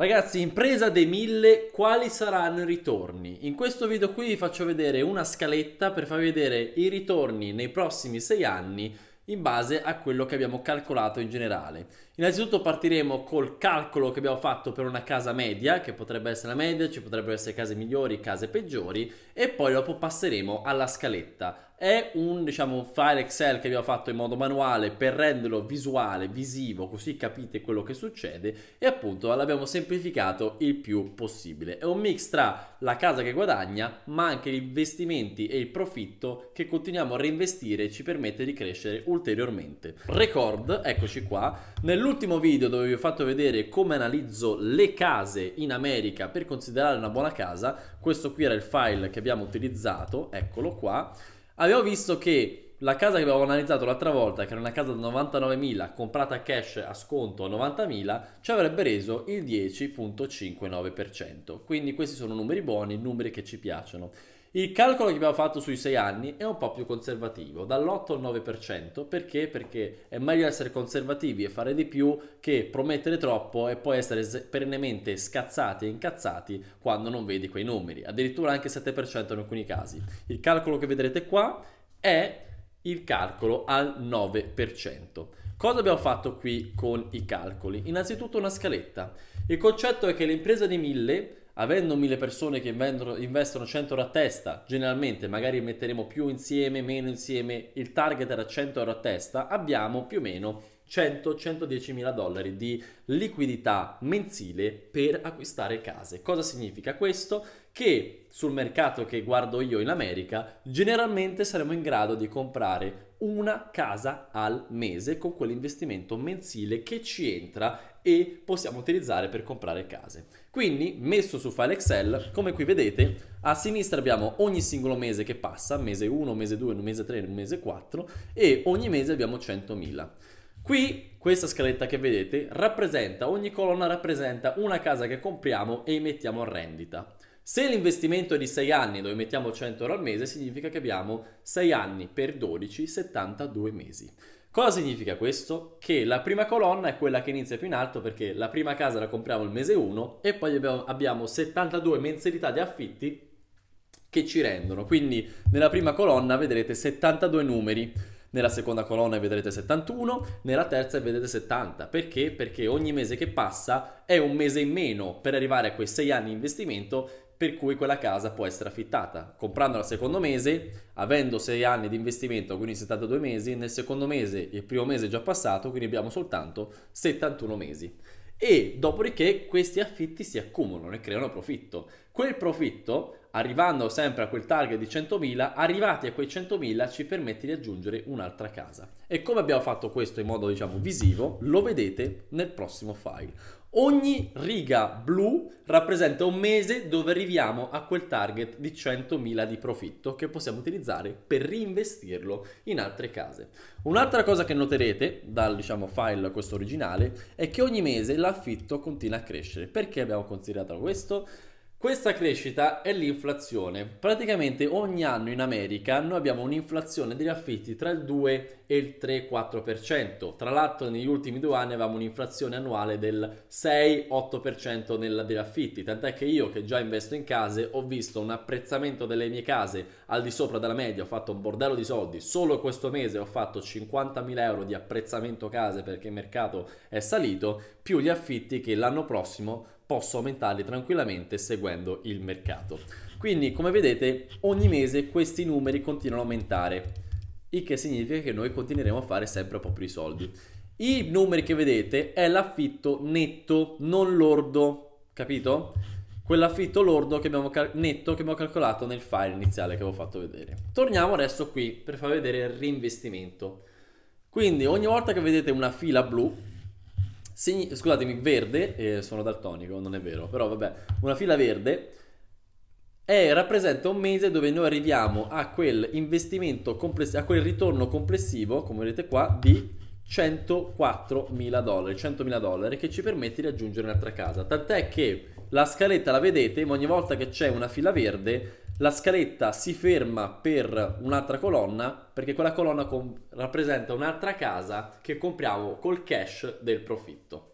Ragazzi, impresa dei mille, quali saranno i ritorni? In questo video qui vi faccio vedere una scaletta per farvi vedere i ritorni nei prossimi 6 anni in base a quello che abbiamo calcolato in generale. Innanzitutto partiremo col calcolo che abbiamo fatto per una casa media, che potrebbe essere la media, ci potrebbero essere case migliori, case peggiori, e poi dopo passeremo alla scaletta è un, diciamo, un file Excel che abbiamo fatto in modo manuale per renderlo visuale, visivo, così capite quello che succede e appunto l'abbiamo semplificato il più possibile. È un mix tra la casa che guadagna ma anche gli investimenti e il profitto che continuiamo a reinvestire e ci permette di crescere ulteriormente. Record, eccoci qua, nell'ultimo video dove vi ho fatto vedere come analizzo le case in America per considerare una buona casa, questo qui era il file che abbiamo utilizzato, eccolo qua, Abbiamo visto che la casa che abbiamo analizzato l'altra volta, che era una casa da 99.000 comprata cash a sconto a 90.000, ci avrebbe reso il 10.59%. Quindi questi sono numeri buoni, numeri che ci piacciono. Il calcolo che abbiamo fatto sui 6 anni è un po' più conservativo, dall'8 al 9%, perché? Perché è meglio essere conservativi e fare di più che promettere troppo e poi essere perennemente scazzati e incazzati quando non vedi quei numeri, addirittura anche 7% in alcuni casi. Il calcolo che vedrete qua è il calcolo al 9%. Cosa abbiamo fatto qui con i calcoli? Innanzitutto una scaletta. Il concetto è che le imprese di 1000 avendo mille persone che vendono, investono 100 euro a testa, generalmente magari metteremo più insieme, meno insieme, il target era 100 euro a testa, abbiamo più o meno 100-110 mila dollari di liquidità mensile per acquistare case. Cosa significa questo? che sul mercato che guardo io in America generalmente saremo in grado di comprare una casa al mese con quell'investimento mensile che ci entra e possiamo utilizzare per comprare case. Quindi messo su file Excel, come qui vedete, a sinistra abbiamo ogni singolo mese che passa, mese 1, mese 2, mese 3, mese 4 e ogni mese abbiamo 100.000. Qui questa scaletta che vedete rappresenta, ogni colonna rappresenta una casa che compriamo e mettiamo a rendita. Se l'investimento è di 6 anni dove mettiamo 100 euro al mese, significa che abbiamo 6 anni per 12, 72 mesi. Cosa significa questo? Che la prima colonna è quella che inizia più in alto perché la prima casa la compriamo il mese 1 e poi abbiamo 72 mensilità di affitti che ci rendono. Quindi nella prima colonna vedrete 72 numeri, nella seconda colonna vedrete 71, nella terza vedrete 70. Perché? Perché ogni mese che passa è un mese in meno per arrivare a quei 6 anni di investimento per cui quella casa può essere affittata. Comprando al secondo mese, avendo 6 anni di investimento, quindi 72 mesi, nel secondo mese il primo mese è già passato, quindi abbiamo soltanto 71 mesi. E dopodiché questi affitti si accumulano e creano profitto. Quel profitto, arrivando sempre a quel target di 100.000, arrivati a quei 100.000 ci permette di aggiungere un'altra casa. E come abbiamo fatto questo in modo diciamo visivo, lo vedete nel prossimo file. Ogni riga blu rappresenta un mese dove arriviamo a quel target di 100.000 di profitto che possiamo utilizzare per reinvestirlo in altre case. Un'altra cosa che noterete dal diciamo, file questo originale è che ogni mese l'affitto continua a crescere. Perché abbiamo considerato questo? Questa crescita è l'inflazione. Praticamente ogni anno in America noi abbiamo un'inflazione degli affitti tra il 2 e il 3-4%. Tra l'altro negli ultimi due anni avevamo un'inflazione annuale del 6-8% degli affitti, tant'è che io che già investo in case ho visto un apprezzamento delle mie case al di sopra della media, ho fatto un bordello di soldi, solo questo mese ho fatto 50.000 euro di apprezzamento case perché il mercato è salito, più gli affitti che l'anno prossimo posso aumentarli tranquillamente seguendo il mercato. Quindi come vedete ogni mese questi numeri continuano a aumentare, il che significa che noi continueremo a fare sempre un po' più di soldi. I numeri che vedete è l'affitto netto, non lordo, capito? Quell'affitto lordo che cal- netto che abbiamo calcolato nel file iniziale che avevo fatto vedere. Torniamo adesso qui per far vedere il reinvestimento. Quindi ogni volta che vedete una fila blu Segni, scusatemi, verde, eh, sono daltonico, non è vero, però vabbè, una fila verde è, rappresenta un mese dove noi arriviamo a quel investimento complessivo, a quel ritorno complessivo, come vedete qua, di 104.000 dollari, 100.000 dollari che ci permette di raggiungere un'altra casa. Tant'è che la scaletta la vedete, ma ogni volta che c'è una fila verde la scaletta si ferma per un'altra colonna perché quella colonna com- rappresenta un'altra casa che compriamo col cash del profitto.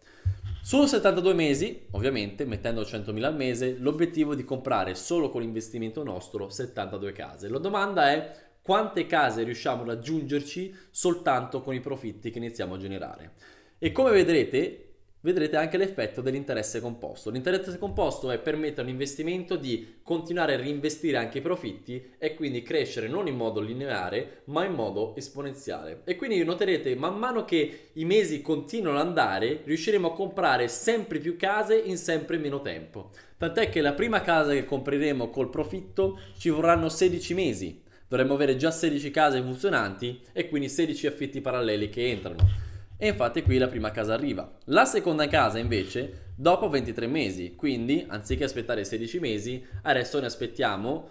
Solo 72 mesi, ovviamente mettendo 100.000 al mese, l'obiettivo è di comprare solo con l'investimento nostro 72 case. La domanda è quante case riusciamo ad aggiungerci soltanto con i profitti che iniziamo a generare. E come vedrete, vedrete anche l'effetto dell'interesse composto. L'interesse composto è permette all'investimento di continuare a reinvestire anche i profitti e quindi crescere non in modo lineare ma in modo esponenziale. E quindi noterete man mano che i mesi continuano ad andare riusciremo a comprare sempre più case in sempre meno tempo. Tant'è che la prima casa che compreremo col profitto ci vorranno 16 mesi. Dovremmo avere già 16 case funzionanti e quindi 16 affitti paralleli che entrano. E infatti qui la prima casa arriva. La seconda casa invece dopo 23 mesi, quindi anziché aspettare 16 mesi, adesso ne aspettiamo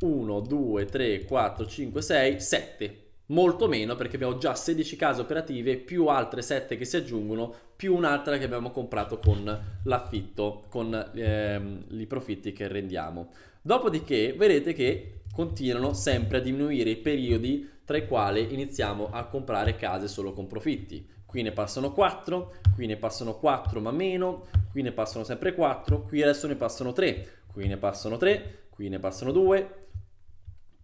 1, 2, 3, 4, 5, 6, 7 molto meno perché abbiamo già 16 case operative più altre 7 che si aggiungono più un'altra che abbiamo comprato con l'affitto con ehm, i profitti che rendiamo dopodiché vedete che continuano sempre a diminuire i periodi tra i quali iniziamo a comprare case solo con profitti qui ne passano 4 qui ne passano 4 ma meno qui ne passano sempre 4 qui adesso ne passano 3 qui ne passano 3 qui ne passano 2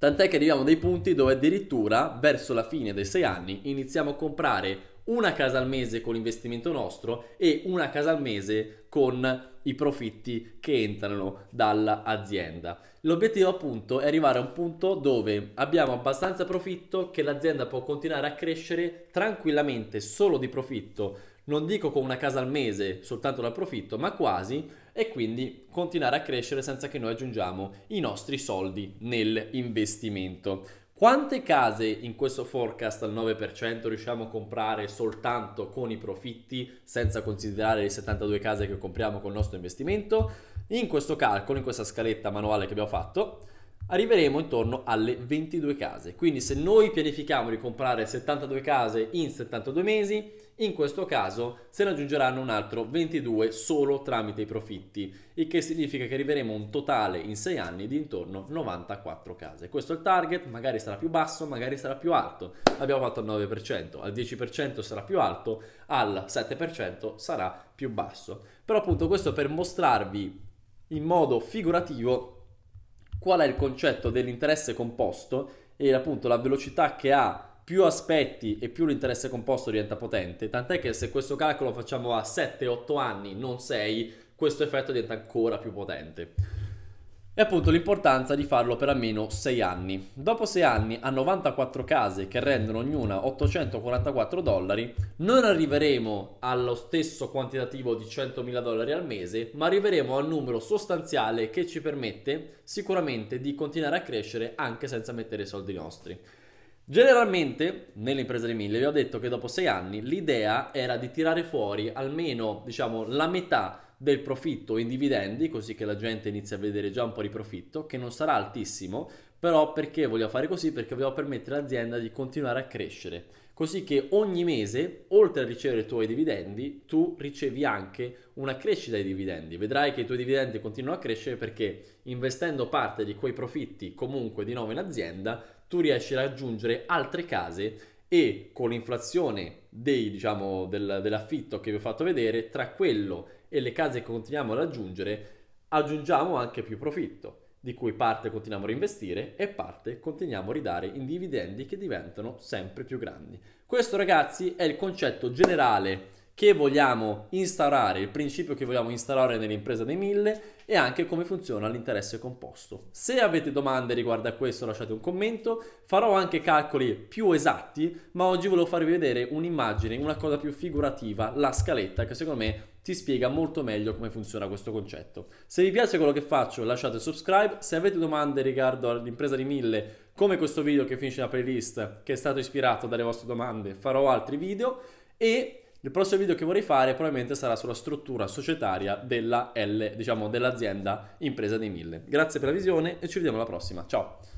Tant'è che arriviamo a dei punti dove addirittura verso la fine dei sei anni iniziamo a comprare una casa al mese con l'investimento nostro e una casa al mese con i profitti che entrano dall'azienda. L'obiettivo appunto è arrivare a un punto dove abbiamo abbastanza profitto che l'azienda può continuare a crescere tranquillamente solo di profitto, non dico con una casa al mese soltanto dal profitto, ma quasi e quindi continuare a crescere senza che noi aggiungiamo i nostri soldi nell'investimento. Quante case in questo forecast al 9% riusciamo a comprare soltanto con i profitti senza considerare le 72 case che compriamo col nostro investimento? In questo calcolo, in questa scaletta manuale che abbiamo fatto, arriveremo intorno alle 22 case. Quindi se noi pianifichiamo di comprare 72 case in 72 mesi, in questo caso se ne aggiungeranno un altro 22 solo tramite i profitti, il che significa che arriveremo a un totale in 6 anni di intorno 94 case. Questo è il target, magari sarà più basso, magari sarà più alto. Abbiamo fatto al 9%, al 10% sarà più alto, al 7% sarà più basso. Però appunto questo per mostrarvi in modo figurativo qual è il concetto dell'interesse composto e appunto la velocità che ha più aspetti e più l'interesse composto diventa potente, tant'è che se questo calcolo lo facciamo a 7-8 anni, non 6, questo effetto diventa ancora più potente. E appunto l'importanza di farlo per almeno 6 anni. Dopo 6 anni, a 94 case che rendono ognuna 844 dollari, non arriveremo allo stesso quantitativo di 100.000 dollari al mese, ma arriveremo al numero sostanziale che ci permette sicuramente di continuare a crescere anche senza mettere i soldi nostri. Generalmente, nelle imprese dei mille, vi ho detto che dopo sei anni l'idea era di tirare fuori almeno, diciamo, la metà del profitto in dividendi, così che la gente inizia a vedere già un po' di profitto, che non sarà altissimo, però perché voglio fare così? Perché voglio permettere all'azienda di continuare a crescere, così che ogni mese, oltre a ricevere i tuoi dividendi, tu ricevi anche una crescita dei dividendi. Vedrai che i tuoi dividendi continuano a crescere perché investendo parte di quei profitti comunque di nuovo in azienda, tu riesci a raggiungere altre case e con l'inflazione dei, diciamo, del, dell'affitto che vi ho fatto vedere, tra quello e le case che continuiamo a raggiungere, aggiungiamo anche più profitto, di cui parte continuiamo a reinvestire e parte continuiamo a ridare in dividendi che diventano sempre più grandi. Questo ragazzi è il concetto generale che vogliamo instaurare, il principio che vogliamo instaurare nell'impresa dei mille e anche come funziona l'interesse composto. Se avete domande riguardo a questo lasciate un commento, farò anche calcoli più esatti, ma oggi volevo farvi vedere un'immagine, una cosa più figurativa, la scaletta che secondo me ti spiega molto meglio come funziona questo concetto. Se vi piace quello che faccio lasciate subscribe, se avete domande riguardo all'impresa di mille come questo video che finisce la playlist che è stato ispirato dalle vostre domande farò altri video e il prossimo video che vorrei fare probabilmente sarà sulla struttura societaria della L, diciamo dell'azienda impresa dei mille. Grazie per la visione e ci vediamo alla prossima. Ciao!